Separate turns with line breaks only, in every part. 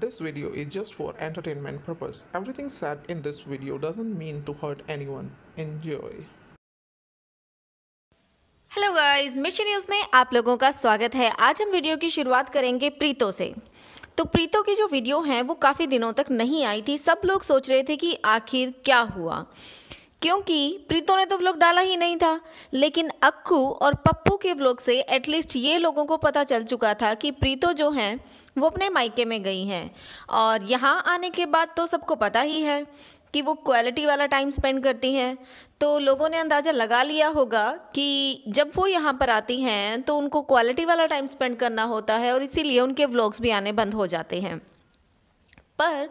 This video is just for entertainment purpose. Everything said in this video doesn't mean to hurt anyone. Enjoy. Hello guys mission news में आप लोगों का स्वागत है आज हम वीडियो की शुरुआत करेंगे प्रीतो से तो प्रीतो की जो वीडियो हैं वो काफ़ी दिनों तक नहीं आई थी सब लोग सोच रहे थे कि आखिर क्या हुआ क्योंकि प्रीतो ने तो व्लॉग डाला ही नहीं था लेकिन अक्कू और पप्पू के व्लॉग से एटलीस्ट ये लोगों को पता चल चुका था कि प्रीतो जो हैं वो अपने मायके में गई हैं और यहाँ आने के बाद तो सबको पता ही है कि वो क्वालिटी वाला टाइम स्पेंड करती हैं तो लोगों ने अंदाज़ा लगा लिया होगा कि जब वो यहाँ पर आती हैं तो उनको क्वालिटी वाला टाइम स्पेंड करना होता है और इसीलिए उनके व्लॉग्स भी आने बंद हो जाते हैं पर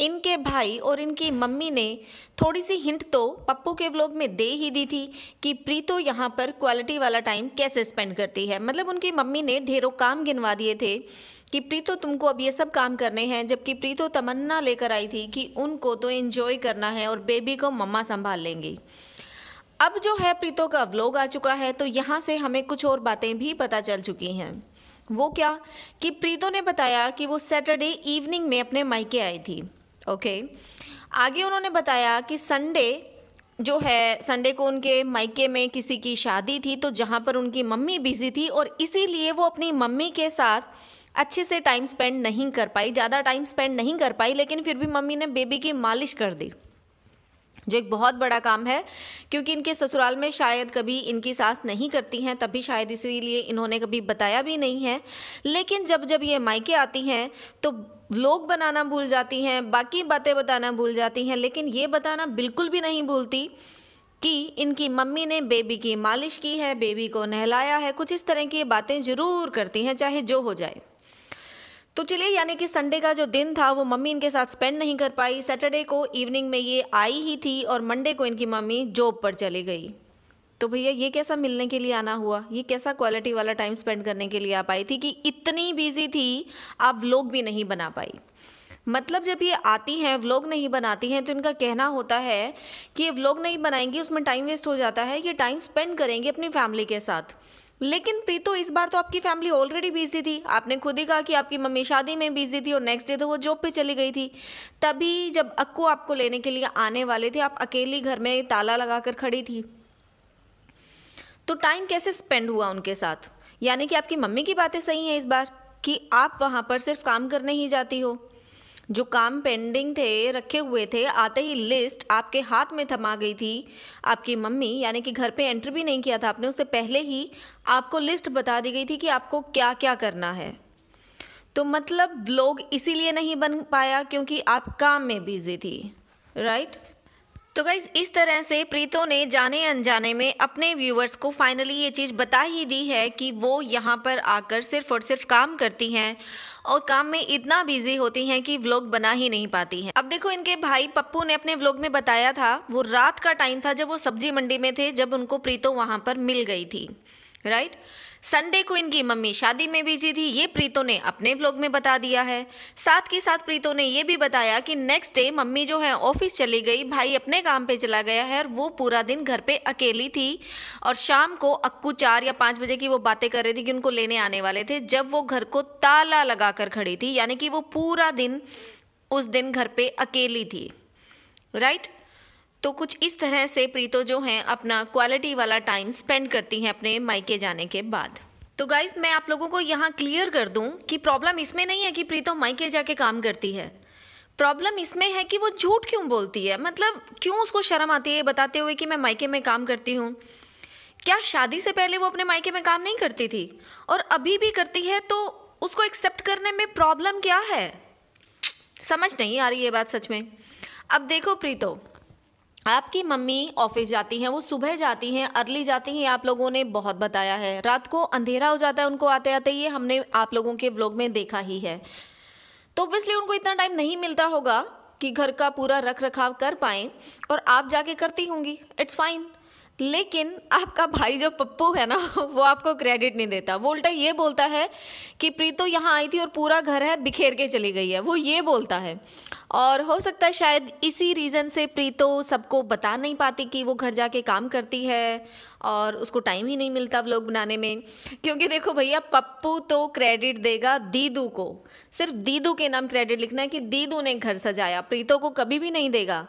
इनके भाई और इनकी मम्मी ने थोड़ी सी हिंट तो पप्पू के व्लॉग में दे ही दी थी कि प्रीतो यहाँ पर क्वालिटी वाला टाइम कैसे स्पेंड करती है मतलब उनकी मम्मी ने ढेरों काम गिनवा दिए थे कि प्रीतो तुमको अब ये सब काम करने हैं जबकि प्रीतो तमन्ना लेकर आई थी कि उनको तो इन्जॉय करना है और बेबी को मम्मा संभाल लेंगी अब जो है प्रीतो का व्लॉग आ चुका है तो यहाँ से हमें कुछ और बातें भी पता चल चुकी हैं वो क्या कि प्रीतो ने बताया कि वो सैटरडे इवनिंग में अपने मायके आई थी ओके आगे उन्होंने बताया कि संडे जो है संडे को उनके मायके में किसी की शादी थी तो जहाँ पर उनकी मम्मी बिज़ी थी और इसीलिए वो अपनी मम्मी के साथ अच्छे से टाइम स्पेंड नहीं कर पाई ज़्यादा टाइम स्पेंड नहीं कर पाई लेकिन फिर भी मम्मी ने बेबी की मालिश कर दी जो एक बहुत बड़ा काम है क्योंकि इनके ससुराल में शायद कभी इनकी सास नहीं करती हैं तभी शायद इसीलिए इन्होंने कभी बताया भी नहीं है लेकिन जब जब ये मायके आती हैं तो लोग बनाना भूल जाती हैं बाकी बातें बताना भूल जाती हैं लेकिन ये बताना बिल्कुल भी नहीं भूलती कि इनकी मम्मी ने बेबी की मालिश की है बेबी को नहलाया है कुछ इस तरह की बातें ज़रूर करती हैं चाहे जो हो जाए तो चलिए यानी कि संडे का जो दिन था वो मम्मी इनके साथ स्पेंड नहीं कर पाई सैटरडे को इवनिंग में ये आई ही थी और मंडे को इनकी मम्मी जॉब पर चली गई तो भैया ये कैसा मिलने के लिए आना हुआ ये कैसा क्वालिटी वाला टाइम स्पेंड करने के लिए आ पाई थी कि इतनी बिजी थी आप व्लॉग भी नहीं बना पाई मतलब जब ये आती हैं व्लॉग नहीं बनाती हैं तो इनका कहना होता है कि ये व्लॉग नहीं बनाएंगी उसमें टाइम वेस्ट हो जाता है ये टाइम स्पेंड करेंगे अपनी फैमिली के साथ लेकिन प्रीतो इस बार तो आपकी फैमिली ऑलरेडी बिजी थी आपने खुद ही कहा कि आपकी मम्मी शादी में बिजी थी और नेक्स्ट डे तो वो जॉब पे चली गई थी तभी जब अक्कू आपको लेने के लिए आने वाले थे आप अकेली घर में ताला लगाकर खड़ी थी तो टाइम कैसे स्पेंड हुआ उनके साथ यानी कि आपकी मम्मी की बातें सही हैं इस बार कि आप वहाँ पर सिर्फ काम करने ही जाती हो जो काम पेंडिंग थे रखे हुए थे आते ही लिस्ट आपके हाथ में थमा गई थी आपकी मम्मी यानी कि घर पे एंटर भी नहीं किया था आपने उससे पहले ही आपको लिस्ट बता दी गई थी कि आपको क्या क्या करना है तो मतलब ब्लॉग इसीलिए नहीं बन पाया क्योंकि आप काम में बिजी थी राइट तो गाइज इस तरह से प्रीतो ने जाने अनजाने में अपने व्यूवर्स को फाइनली ये चीज़ बता ही दी है कि वो यहाँ पर आकर सिर्फ और सिर्फ काम करती हैं और काम में इतना बिजी होती हैं कि व्लॉग बना ही नहीं पाती हैं अब देखो इनके भाई पप्पू ने अपने व्लॉग में बताया था वो रात का टाइम था जब वो सब्जी मंडी में थे जब उनको प्रीतो वहाँ पर मिल गई थी राइट संडे को इनकी मम्मी शादी में बिजी थी ये प्रीतो ने अपने ब्लॉग में बता दिया है साथ ही साथ प्रीतो ने ये भी बताया कि नेक्स्ट डे मम्मी जो है ऑफिस चली गई भाई अपने काम पे चला गया है और वो पूरा दिन घर पे अकेली थी और शाम को अक्कू चार या पाँच बजे की वो बातें कर रही थी कि उनको लेने आने वाले थे जब वो घर को ताला लगा कर खड़ी थी यानी कि वो पूरा दिन उस दिन घर पर अकेली थी राइट right? तो कुछ इस तरह से प्रीतो जो हैं अपना क्वालिटी वाला टाइम स्पेंड करती हैं अपने मायके जाने के बाद तो गाइज मैं आप लोगों को यहाँ क्लियर कर दूँ कि प्रॉब्लम इसमें नहीं है कि प्रीतो मायके जाके काम करती है प्रॉब्लम इसमें है कि वो झूठ क्यों बोलती है मतलब क्यों उसको शर्म आती है बताते हुए कि मैं मायके में काम करती हूँ क्या शादी से पहले वो अपने मायके में काम नहीं करती थी और अभी भी करती है तो उसको एक्सेप्ट करने में प्रॉब्लम क्या है समझ नहीं आ रही ये बात सच में अब देखो प्रीतो आपकी मम्मी ऑफिस जाती हैं वो सुबह जाती हैं अर्ली जाती हैं आप लोगों ने बहुत बताया है रात को अंधेरा हो जाता है उनको आते आते ये हमने आप लोगों के ब्लॉग में देखा ही है तो ऑब्वियसली उनको इतना टाइम नहीं मिलता होगा कि घर का पूरा रख रखाव कर पाएँ और आप जाके करती होंगी इट्स फाइन लेकिन आपका भाई जो पप्पू है ना वो आपको क्रेडिट नहीं देता वो उल्टा ये बोलता है कि प्रीतो यहाँ आई थी और पूरा घर है बिखेर के चली गई है वो ये बोलता है और हो सकता है शायद इसी रीज़न से प्रीतो सबको बता नहीं पाती कि वो घर जाके काम करती है और उसको टाइम ही नहीं मिलता व्लॉग बनाने में क्योंकि देखो भैया पप्पू तो क्रेडिट देगा दीदू को सिर्फ दीदू के नाम क्रेडिट लिखना है कि दीदू ने घर सजाया प्रीतो को कभी भी नहीं देगा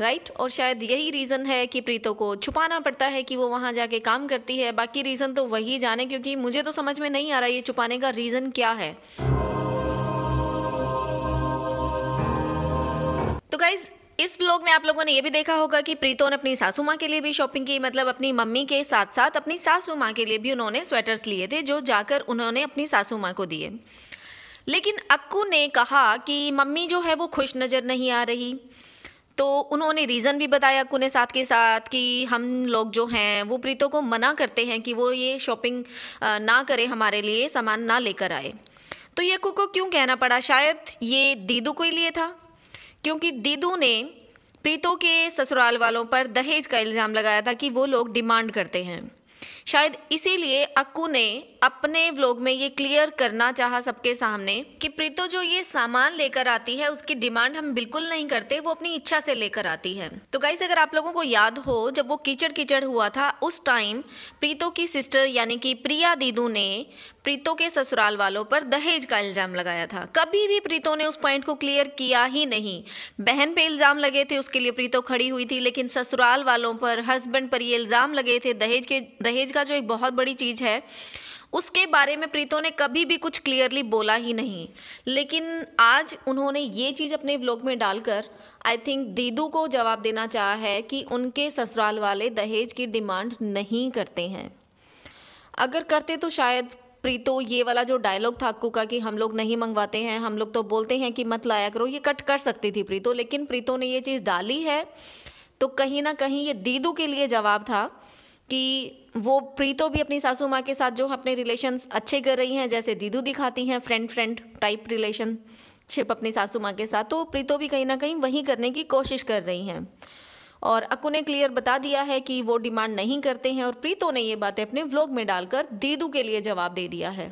राइट और शायद यही रीज़न है कि प्रीतो को छुपाना पड़ता है कि वो वहाँ जाके काम करती है बाकी रीज़न तो वही जाने क्योंकि मुझे तो समझ में नहीं आ रहा ये छुपाने का रीज़न क्या है तो गाइज इस व्लॉग में आप लोगों ने ये भी देखा होगा कि प्रीतो ने अपनी सासू माँ के लिए भी शॉपिंग की मतलब अपनी मम्मी के साथ साथ अपनी सासू माँ के लिए भी उन्होंने स्वेटर्स लिए थे जो जाकर उन्होंने अपनी सासू माँ को दिए लेकिन अक्कू ने कहा कि मम्मी जो है वो खुश नज़र नहीं आ रही तो उन्होंने रीज़न भी बताया कुने साथ के साथ कि हम लोग जो हैं वो प्रीतों को मना करते हैं कि वो ये शॉपिंग ना करे हमारे लिए सामान ना लेकर आए तो ये कुक को क्यों कहना पड़ा शायद ये दीदू के लिए था क्योंकि दीदू ने प्रीतों के ससुराल वालों पर दहेज का इल्ज़ाम लगाया था कि वो लोग डिमांड करते हैं शायद इसीलिए अक्कू ने अपने व्लॉग में ये क्लियर करना चाहा सबके सामने कि प्रीतो जो ये सामान लेकर आती है उसकी डिमांड हम बिल्कुल नहीं करते वो अपनी इच्छा से लेकर आती है तो गाइस अगर आप लोगों को याद हो जब वो कीचड़ कीचड़ हुआ था उस टाइम प्रीतो की सिस्टर यानी कि प्रिया दीदू ने प्रीतो के ससुराल वालों पर दहेज का इल्ज़ाम लगाया था कभी भी प्रीतो ने उस पॉइंट को क्लियर किया ही नहीं बहन पे इल्ज़ाम लगे थे उसके लिए प्रीतो खड़ी हुई थी लेकिन ससुराल वालों पर हस्बैंड पर ये इल्ज़ाम लगे थे दहेज के दहेज का जो एक बहुत बड़ी चीज़ है उसके बारे में प्रीतो ने कभी भी कुछ क्लियरली बोला ही नहीं लेकिन आज उन्होंने ये चीज़ अपने ब्लॉग में डालकर आई थिंक दीदू को जवाब देना चाहा है कि उनके ससुराल वाले दहेज की डिमांड नहीं करते हैं अगर करते तो शायद प्रीतो ये वाला जो डायलॉग था अक्कू का कि हम लोग नहीं मंगवाते हैं हम लोग तो बोलते हैं कि मत लाया करो ये कट कर सकती थी प्रीतो लेकिन प्रीतो ने ये चीज़ डाली है तो कहीं ना कहीं ये दीदू के लिए जवाब था कि वो प्रीतो भी अपनी सासू माँ के साथ जो अपने रिलेशन अच्छे कर रही हैं जैसे दीदू दिखाती हैं फ्रेंड फ्रेंड टाइप रिलेशनशिप अपनी सासू माँ के साथ तो प्रीतो भी कहीं ना कहीं वही करने की कोशिश कर रही हैं और अकु ने क्लियर बता दिया है कि वो डिमांड नहीं करते हैं और प्रीतो ने ये बातें अपने व्लॉग में डालकर दीदू के लिए जवाब दे दिया है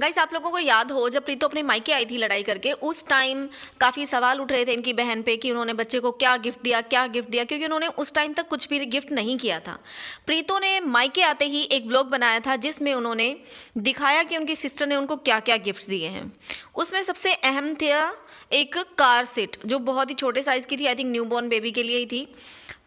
गाइस आप लोगों को याद हो जब प्रीतो अपने माइके आई थी लड़ाई करके उस टाइम काफ़ी सवाल उठ रहे थे इनकी बहन पे कि उन्होंने बच्चे को क्या गिफ्ट दिया क्या गिफ्ट दिया क्योंकि उन्होंने उस टाइम तक कुछ भी गिफ्ट नहीं किया था प्रीतो ने माइके आते ही एक व्लॉग बनाया था जिसमें उन्होंने दिखाया कि उनकी सिस्टर ने उनको क्या क्या गिफ्ट दिए हैं उसमें सबसे अहम थे एक कार सेट जो बहुत ही छोटे साइज़ की थी आई थिंक न्यू बेबी के लिए ही थी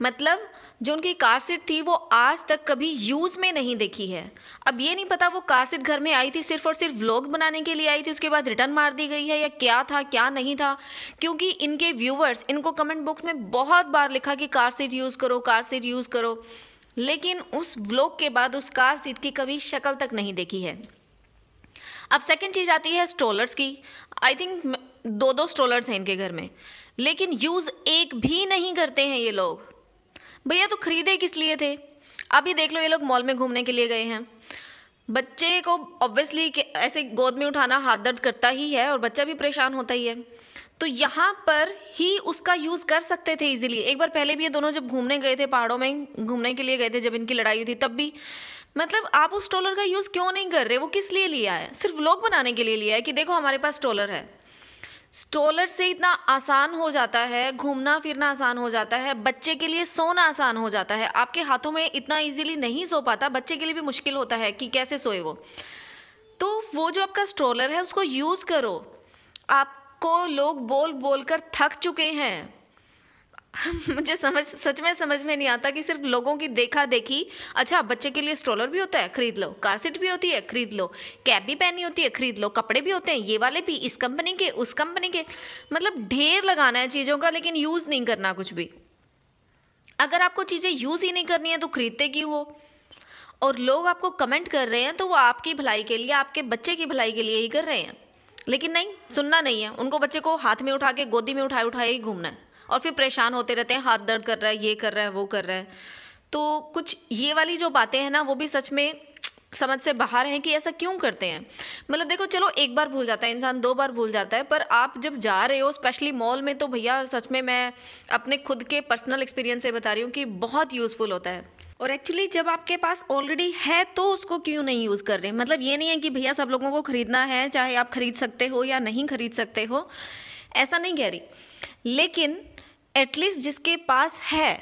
मतलब जो उनकी कार सीट थी वो आज तक कभी यूज़ में नहीं देखी है अब ये नहीं पता वो कार सीट घर में आई थी सिर्फ और सिर्फ व्लॉग बनाने के लिए आई थी उसके बाद रिटर्न मार दी गई है या क्या था क्या नहीं था क्योंकि इनके व्यूवर्स इनको कमेंट बॉक्स में बहुत बार लिखा कि कार सीट यूज़ करो कार सीट यूज़ करो लेकिन उस व्लॉग के बाद उस कार सीट की कभी शक्ल तक नहीं देखी है अब सेकेंड चीज़ आती है स्ट्रोलर्स की आई थिंक दो दो स्ट्रोलर्स हैं इनके घर में लेकिन यूज़ एक भी नहीं करते हैं ये लोग भैया तो खरीदे किस लिए थे अभी देख लो ये लोग मॉल में घूमने के लिए गए हैं बच्चे को ऑब्वियसली ऐसे गोद में उठाना हाथ दर्द करता ही है और बच्चा भी परेशान होता ही है तो यहाँ पर ही उसका यूज़ कर सकते थे इजीली एक बार पहले भी ये दोनों जब घूमने गए थे पहाड़ों में घूमने के लिए गए थे जब इनकी लड़ाई हुई थी तब भी मतलब आप उस ट्रोलर का यूज़ क्यों नहीं कर रहे वो किस लिए लिया है सिर्फ व्लॉग बनाने के लिए लिया है कि देखो हमारे पास ट्रोलर है स्ट्रोलर से इतना आसान हो जाता है घूमना फिरना आसान हो जाता है बच्चे के लिए सोना आसान हो जाता है आपके हाथों में इतना इजीली नहीं सो पाता बच्चे के लिए भी मुश्किल होता है कि कैसे सोए वो तो वो जो आपका स्ट्रोलर है उसको यूज़ करो आपको लोग बोल बोल कर थक चुके हैं मुझे समझ सच में समझ में नहीं आता कि सिर्फ लोगों की देखा देखी अच्छा बच्चे के लिए स्ट्रोलर भी होता है खरीद लो कार सीट भी होती है खरीद लो कैब भी पहनी होती है खरीद लो कपड़े भी होते हैं ये वाले भी इस कंपनी के उस कंपनी के मतलब ढेर लगाना है चीज़ों का लेकिन यूज़ नहीं करना कुछ भी अगर आपको चीज़ें यूज़ ही नहीं करनी है तो खरीदते क्यों हो और लोग आपको कमेंट कर रहे हैं तो वो आपकी भलाई के लिए आपके बच्चे की भलाई के लिए ही कर रहे हैं लेकिन नहीं सुनना नहीं है उनको बच्चे को हाथ में उठा के गोदी में उठाए उठाए ही घूमना है और फिर परेशान होते रहते हैं हाथ दर्द कर रहा है ये कर रहा है वो कर रहा है तो कुछ ये वाली जो बातें हैं ना वो भी सच में समझ से बाहर हैं कि ऐसा क्यों करते हैं मतलब देखो चलो एक बार भूल जाता है इंसान दो बार भूल जाता है पर आप जब जा रहे हो स्पेशली मॉल में तो भैया सच में मैं अपने खुद के पर्सनल एक्सपीरियंस से बता रही हूँ कि बहुत यूज़फुल होता है और एक्चुअली जब आपके पास ऑलरेडी है तो उसको क्यों नहीं यूज़ कर रहे मतलब ये नहीं है कि भैया सब लोगों को ख़रीदना है चाहे आप ख़रीद सकते हो या नहीं ख़रीद सकते हो ऐसा नहीं कह रही लेकिन एटलीस्ट जिसके पास है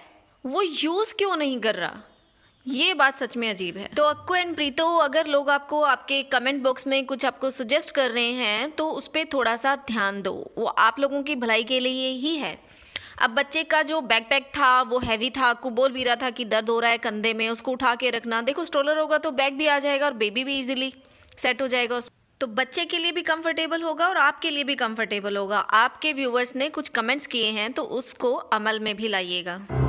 वो यूज़ क्यों नहीं कर रहा ये बात सच में अजीब है तो अक्को एंड प्रीतो अगर लोग आपको आपके कमेंट बॉक्स में कुछ आपको सजेस्ट कर रहे हैं तो उस पर थोड़ा सा ध्यान दो वो आप लोगों की भलाई के लिए ही है अब बच्चे का जो बैकपैक था वो हैवी था आपको बोल भी रहा था कि दर्द हो रहा है कंधे में उसको उठा के रखना देखो स्ट्रोलर होगा तो बैग भी आ जाएगा और बेबी भी इजीली सेट हो जाएगा उसमें तो बच्चे के लिए भी कंफर्टेबल होगा और आपके लिए भी कंफर्टेबल होगा आपके व्यूवर्स ने कुछ कमेंट्स किए हैं तो उसको अमल में भी लाइएगा